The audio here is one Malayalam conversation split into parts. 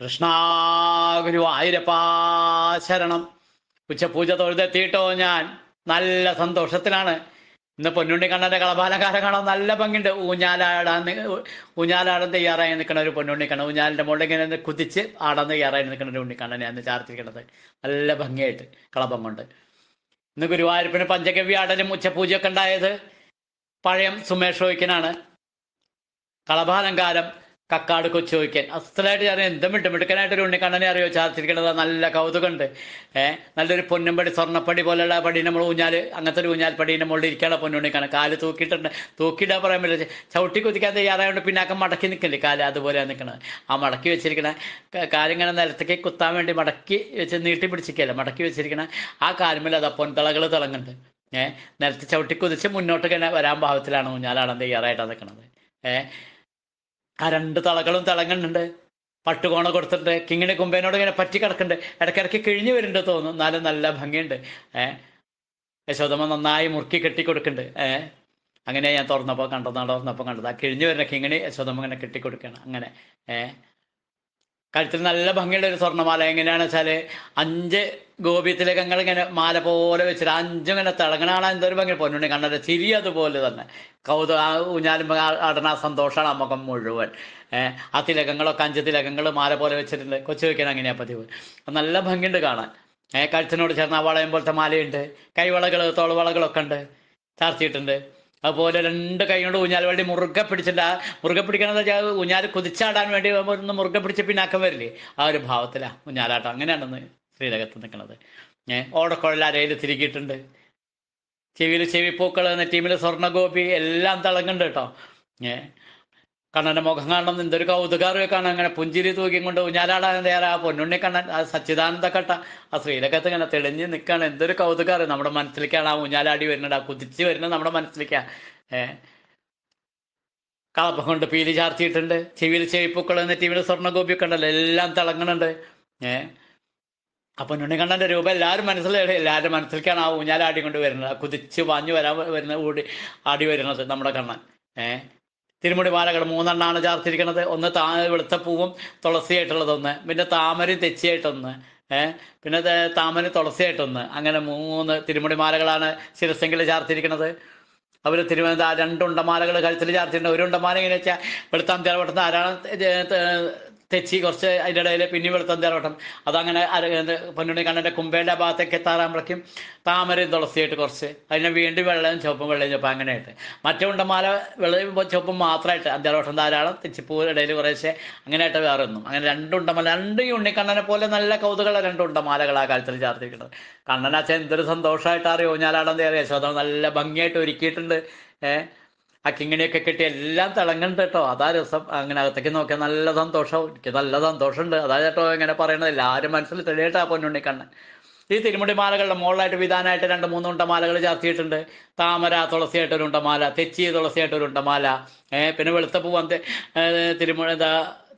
കൃഷ്ണ ഗുരുവായൂരപ്പ ശരണം ഉച്ചപൂജ തൊഴുതെത്തിയിട്ടോ ഞാൻ നല്ല സന്തോഷത്തിലാണ് ഇന്ന് പൊന്നുണ്ണി കണ്ണന്റെ കളഭാലങ്കാരം കാണാൻ നല്ല ഭംഗിയുണ്ട് ഊഞ്ഞാലാടാൻ ഊഞ്ഞാലാടാൻ തയ്യാറായി നിൽക്കുന്ന ഒരു കണ്ണൻ ഊഞ്ഞാലിൻ്റെ മുകളിൽ ഇങ്ങനെ കുതിച്ച് ആടാൻ തയ്യാറായി നിൽക്കുന്ന ഒരു അന്ന് ചാർത്തിരിക്കുന്നത് നല്ല ഭംഗിയായിട്ട് കളഭം കൊണ്ട് ഇന്ന് ഗുരുവായൂരപ്പിന് പഞ്ചഗവ്യ ആടലും ഉച്ചപൂജയൊക്കെ ഉണ്ടായത് പഴയം സുമേഷ് റോയ്ക്കനാണ് കളഭാലങ്കാരം കക്കാട് കൊച്ചുവയ്ക്കൻ അസലായിട്ട് ഞാൻ എന്തും മിട്ടുമിടുക്കനായിട്ടൊരു ഉണ്ണിക്കണ്ണനെ അറിയോ ചാർത്തിരിക്കണത് നല്ല കൗതുകമുണ്ട് ഏഹ് നല്ലൊരു പൊന്നുംപടി സ്വർണ്ണപ്പടി പോലെയുള്ള പടി നമ്മൾ ഊഞ്ഞാൽ അങ്ങനത്തെ ഒരു ഊഞ്ഞാൽ പടീൻ്റെ മുകളിൽ ഇരിക്കാനുള്ള പൊന്നുണ്ണിക്കാണ് കാല് തൂക്കിയിട്ടുണ്ട് തൂക്കിയിട്ടാ പറയാൻ പറ്റില്ല ചവിട്ടി കുതിക്കാൻ തയ്യാറായതുകൊണ്ട് പിന്നെ അക്കം മടക്കി നിൽക്കില്ലേ കാല് അതുപോലെയാണ് നിൽക്കുന്നത് ആ മടക്കി വെച്ചിരിക്കണ കാലിങ്ങനെ നിലത്തേക്ക് കുത്താൻ വേണ്ടി മടക്കി വെച്ച് നീട്ടി പിടിച്ചിരിക്കല്ല മടക്കി വെച്ചിരിക്കണ ആ കാലുമേൽ അത് പൊൻതളകൾ തിളങ്ങുന്നുണ്ട് ഏഹ് നിലത്ത് ചവിട്ടി കുതിച്ച് മുന്നോട്ട് തന്നെ വരാൻ ഭാവത്തിലാണ് ഊഞ്ഞാലാണ് തയ്യാറായിട്ടാണ് നിൽക്കുന്നത് ഏഹ് ആ രണ്ട് തളകളും തിളങ്ങുന്നുണ്ട് പട്ടുകോണ കൊടുത്തിട്ടുണ്ട് കിങ്ങിണി കുമ്പേനോട് ഇങ്ങനെ പറ്റി കിടക്കുന്നുണ്ട് ഇടയ്ക്കിടയ്ക്ക് കിഴിഞ്ഞു വരുന്നുണ്ട് തോന്നുന്നു എന്നാലും നല്ല ഭംഗിയുണ്ട് ഏഹ് യശോദമ്മ നന്നായി മുറുക്കി കെട്ടി കൊടുക്കുന്നുണ്ട് ഏഹ് അങ്ങനെ ഞാൻ തുറന്നപ്പോൾ കണ്ടത് തുറന്നപ്പോൾ കണ്ടത് ആ കിഴിഞ്ഞു വരുന്ന കിങ്ങിണി യശോദമ്മ ഇങ്ങനെ കെട്ടിക്കൊടുക്കണം അങ്ങനെ ഏഹ് കഴുത്തിൽ നല്ല ഭംഗിയുള്ള ഒരു സ്വർണ്ണമാല എങ്ങനെയാണ് വെച്ചാല് അഞ്ച് ഗോപ്യത്തിലകങ്ങൾ ഇങ്ങനെ മാല പോലെ വെച്ചിട്ട് അഞ്ചും ഇങ്ങനെ തിളങ്ങണാണ് എന്തൊരു ഭംഗി പൊന്നുണ്ട് കണ്ടത് ചിരി അതുപോലെ തന്നെ കൗതു ഊഞ്ഞാലും ആടണ സന്തോഷമാണ് ആ മുഖം മുഴുവൻ ആ തിലകങ്ങളൊക്കെ അഞ്ച് തിലകങ്ങൾ മാല പോലെ വെച്ചിട്ടുണ്ട് കൊച്ചു വയ്ക്കണം അങ്ങനെയാ പതിവ് നല്ല ഭംഗിയുണ്ട് കാണാൻ ഏ കഴുത്തിനോട് ചേർന്ന വളയം പോലത്തെ മാലയുണ്ട് കൈവളകൾ തോളവളകളൊക്കെ ഉണ്ട് ചാർത്തിയിട്ടുണ്ട് അതുപോലെ രണ്ട് കൈ കൊണ്ട് ഊഞ്ഞാൽ വേണ്ടി മുറുകെ പിടിച്ചിട്ട് മുറുകെ പിടിക്കണമെന്ന് വെച്ചാൽ ഊഞ്ഞാൽ കുതിച്ചാടാൻ വേണ്ടി ഒന്ന് മുറുകെ പിടിച്ച് പിന്നാക്കം വരില്ലേ ആ ഒരു ഭാവത്തിലാണ് ഊഞ്ഞാലാട്ടം അങ്ങനെയാണെന്ന് ശ്രീലകത്ത് നിൽക്കുന്നത് ഏഹ് ഓടക്കുഴൽ അരയിൽ തിരികിയിട്ടുണ്ട് ചെവിയിൽ ചെവിപ്പൂക്കൾ എന്ന ടീമിൽ സ്വർണ്ണഗോപി എല്ലാം തിളങ്ങുന്നുണ്ട് കേട്ടോ ഏഹ് കണ്ണന്റെ മുഖം കാണണം എന്തൊരു കാണാൻ അങ്ങനെ പുഞ്ചിരി തൂക്കിയും കൊണ്ട് ഊഞ്ഞാലാടാൻ പൊന്നുണ്ണി കണ്ണൻ ആ കട്ട ആ ശ്രീലക്കത്ത് ഇങ്ങനെ തെളിഞ്ഞ് നിൽക്കുകയാണ് എന്തൊരു കൗതുകാറ് നമ്മുടെ മനസ്സിലേക്കാണ് ആ ഊഞ്ഞാലാടി വരുന്നത് ആ കുതിച്ച് വരുന്നത് നമ്മുടെ മനസ്സിലേക്കാണ് ഏ കളപ്പം കൊണ്ട് പീലി ചാർത്തിയിട്ടുണ്ട് ചെവിയിൽ ചെവിപ്പൂക്കൾ നെറ്റിവിയിൽ സ്വർണ്ണഗോപിയൊക്കെ ഉണ്ടല്ലോ എല്ലാം തിളങ്ങുന്നുണ്ട് ഏഹ് അപ്പൊ ഉണ്ണിക്കണ്ണന്റെ രൂപം എല്ലാവരും മനസ്സിലായി എല്ലാവരും മനസ്സിലേക്കാണ് ആ ഊഞ്ഞാലാടി കൊണ്ട് വരുന്നത് കുതിച്ച് വാഞ്ഞു വരാൻ വരുന്ന ഓടി ആടി വരുന്നത് നമ്മുടെ കണ്ണൻ ഏഹ് തിരുമുടിമാലകൾ മൂന്നെണ്ണമാണ് ചേർത്തിരിക്കുന്നത് ഒന്ന് താ വെളുത്തപ്പൂവും തുളസിയായിട്ടുള്ളതൊന്ന് പിന്നെ താമര തെച്ചിയായിട്ടൊന്ന് ഏഹ് പിന്നെ താമര തുളസിയായിട്ടൊന്ന് അങ്ങനെ മൂന്ന് തിരുമുടിമാലകളാണ് ശിരസെങ്കിൽ ചേർത്തിരിക്കുന്നത് അവർ തിരുവനന്തപുരം രണ്ടുണ്ടമാലകൾ കഴുത്തിൽ ചാർത്തിട്ടുണ്ട് ഒരു ഉണ്ടമാല എങ്ങനെയാ വെച്ചാൽ വെളുത്താം തിരവട്ടത്ത് ആരാണ് തെച്ചി കുറച്ച് അതിൻ്റെ ഇടയിൽ പിന്നെ വെളുത്തം തേരോട്ടം അതങ്ങനെ പൊന്നുണ്ണി കണ്ണൻ്റെ കുമ്പേൻ്റെ ഭാഗത്തേക്ക് എത്താറാകുമ്പോഴേക്കും താമരയും തുളസിയായിട്ട് കുറച്ച് അതിനെ വീണ്ടും വെള്ളയും ചുവപ്പും വെള്ളയും ചുവപ്പം അങ്ങനെയായിട്ട് മറ്റേ ഉണ്ടമാല വെള്ളയും ചുവപ്പും മാത്രമായിട്ട് അന്തേരോട്ടം ധാരാളം തെച്ചിപ്പൂവിൻ്റെ ഇടയിൽ കുറേശ്ശെ അങ്ങനെയായിട്ട് വേറെ ഒന്നും അങ്ങനെ രണ്ടുണ്ടമാല രണ്ട് ഈ ഉണ്ണിക്കണ്ണനെ പോലെ നല്ല കൗതുകള രണ്ടുണ്ടമാലകൾ ആ കാലത്തിൽ ചാർത്തിരിക്കുന്നത് കണ്ണനാച്ച എന്തൊരു സന്തോഷമായിട്ട് അറിയോ ഞാലാടം തേറിയ യശോദം നല്ല ഭംഗിയായിട്ട് ഒരുക്കിയിട്ടുണ്ട് ഏഹ് ആ കിങ്ങിണിയൊക്കെ കിട്ടി എല്ലാം തിളങ്ങുന്നുണ്ട് കേട്ടോ അതാ രസം അങ്ങനെ അകത്തേക്ക് നോക്കിയാൽ നല്ല സന്തോഷവും എനിക്ക് നല്ല സന്തോഷമുണ്ട് അതാ ചേട്ടോ ഇങ്ങനെ പറയണതില്ല ആരും മനസ്സിൽ തെളിയിട്ടാ പൊന്നുണ്ണി കണ്ണൻ ഈ തിരുമുടി മാലകളുടെ മുകളിലായിട്ട് വിധാനമായിട്ട് രണ്ട് മൂന്ന് ഉണ്ടമാലകൾ ചാർത്തിയിട്ടുണ്ട് താമര തുളസിയായിട്ടൊരു ഉണ്ടമാല തെച്ചി തുളസിയായിട്ടൊരു ഉണ്ടമാല ഏഹ് പിന്നെ വെളുത്ത തിരുമുടി എന്താ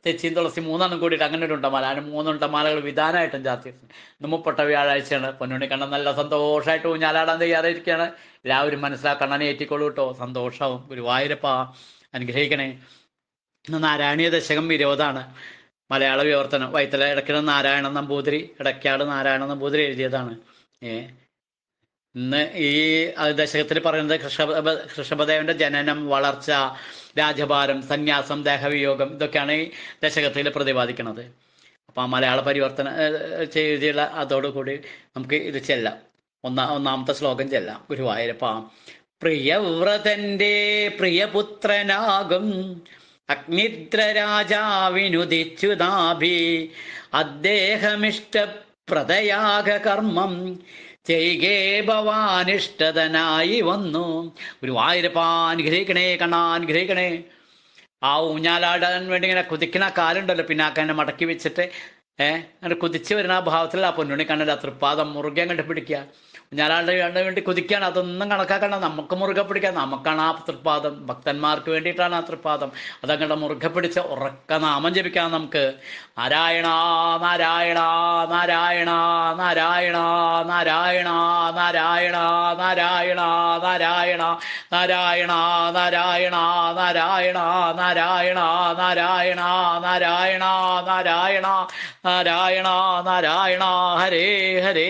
തെച്ചിയും തുളസി മൂന്നെണ്ണം കൂടിയിട്ട് അങ്ങനെ ഒരു ഉണ്ടമാല അതിന് മൂന്നുണ്ടമാലകൾ വിധാനമായിട്ടും ചാർത്തിയിട്ടുണ്ട് നമ്മപ്പെട്ട വ്യാഴാഴ്ചയാണ് കണ്ണൻ നല്ല സന്തോഷമായിട്ട് ഊഞ്ഞാലാടാൻ തയ്യാറായിരിക്കുകയാണ് എല്ലാവരും മനസ്സിലാക്കണ്ണനെ ഏറ്റിക്കൊള്ളൂ കേട്ടോ സന്തോഷവും ഗുരുവായൂരപ്പ അനുഗ്രഹിക്കണേ നാരായണീയ ദശകം ഇരുപതാണ് മലയാള വിവർത്തനം വൈത്തല ഇടയ്ക്കിടെ നാരായണ നമ്പൂതിരി ഇടയ്ക്കാട് നാരായണ നമ്പൂതിരി എഴുതിയതാണ് ഏഹ് ഇന്ന് ഈ ദശകത്തിൽ പറയുന്നത് കൃഷഭ കൃഷഭദേവന്റെ ജനനം വളർച്ച രാജഭാരം സന്യാസം ദേഹവിയോഗം ഇതൊക്കെയാണ് ഈ ദശകത്തിൽ പ്രതിപാദിക്കുന്നത് അപ്പൊ ആ മലയാള പരിവർത്തന ചെയ്തിയുള്ള അതോടുകൂടി നമുക്ക് ഇത് ചെല്ലാം ഒന്നാം ഒന്നാമത്തെ ശ്ലോകം ചെല്ലാം ഗുരുവായൂരപ്പ പ്രിയവ്രതന്റെ പ്രിയപുത്രനാകും അഗ്നിദ്ര രാജാവിനുദിച്ചുതാഭി അദ്ദേഹമിഷ്ടപ്രദയാക കർമ്മം ചെയ്കേ ഇഷ്ടതനായി വന്നു ഒരു ഗുരുവായൂരപ്പാൻ ഗ്രഹിക്കണേ കണ്ണാൻ ഗ്രഹിക്കണേ ആ ഊഞ്ഞാലാടാൻ വേണ്ടി ഇങ്ങനെ കുതിക്കുന്ന കാലുണ്ടല്ലോ പിന്നാക്കാനെ മടക്കി വെച്ചിട്ട് ഏഹ് അങ്ങനെ കുതിച്ചു വരുന്ന ആ ഭാവത്തിൽ ആ പൊന്നുണി കണ്ണല്ല തൃപ്പാദം മുറുകെ കണ്ടുപിടിക്കുക ഞാനാളുടെ വേണ്ടി കുതിക്കുകയാണ് അതൊന്നും കണക്കാക്കണ്ട നമുക്ക് മുറുകെ പിടിക്കാം നമുക്കാണ് ആ തൃപ്പാദം ഭക്തന്മാർക്ക് വേണ്ടിയിട്ടാണ് ആ തൃപ്പാദം അതങ്ങടെ മുറുകെ പിടിച്ച് ഉറക്ക നാമം ജപിക്കാം നമുക്ക് നാരായണ നാരായണ നാരായണ നാരായണ നാരായണ നാരായണ നാരായണ നാരായണ നാരായണ നാരായണ നാരായണ നാരായണ നാരായണ നാരായണ നാരായണ നാരായണ നാരായണ ഹരേ ഹരേ